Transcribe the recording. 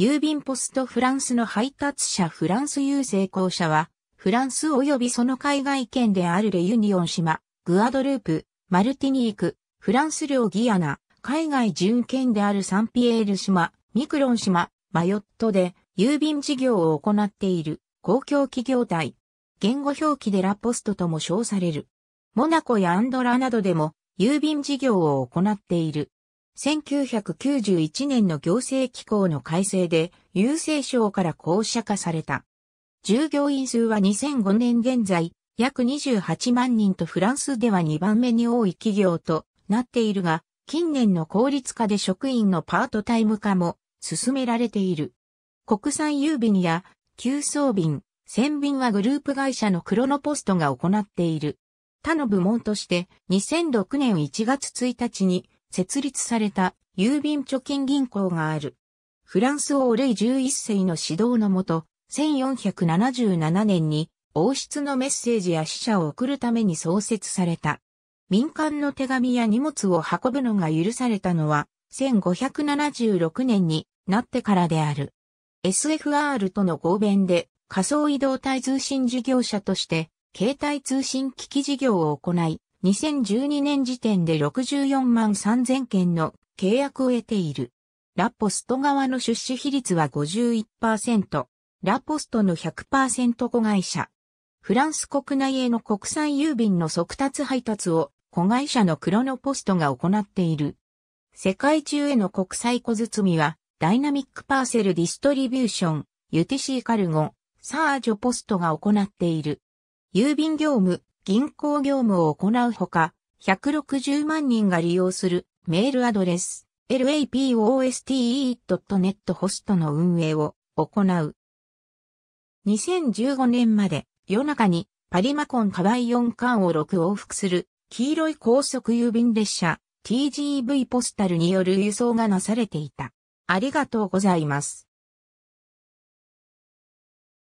郵便ポストフランスの配達者フランス郵政公社は、フランス及びその海外圏であるレユニオン島、グアドループ、マルティニーク、フランス領ギアナ、海外準圏であるサンピエール島、ミクロン島、マヨットで郵便事業を行っている公共企業体。言語表記でラポストとも称される。モナコやアンドラなどでも郵便事業を行っている。1991年の行政機構の改正で郵政省から公社化された。従業員数は2005年現在、約28万人とフランスでは2番目に多い企業となっているが、近年の効率化で職員のパートタイム化も進められている。国産郵便や急送便、船便はグループ会社のクロノポストが行っている。他の部門として2006年1月1日に設立された郵便貯金銀行がある。フランス王レイ11世の指導のもと、1477年に王室のメッセージや死者を送るために創設された。民間の手紙や荷物を運ぶのが許されたのは、1576年になってからである。SFR との合弁で仮想移動体通信事業者として、携帯通信機器事業を行い、2012年時点で64万3000件の契約を得ている。ラポスト側の出資比率は51%、ラポストの100%子会社。フランス国内への国際郵便の速達配達を子会社のクロノポストが行っている。世界中への国際小包みはダイナミックパーセルディストリビューション、ユティシーカルゴ、サージョポストが行っている。郵便業務、銀行業務を行うほか、160万人が利用するメールアドレス、lapOSTE.net ホストの運営を行う。2015年まで夜中にパリマコンカバイ4巻を6往復する黄色い高速郵便列車 TGV ポスタルによる輸送がなされていた。ありがとうございます。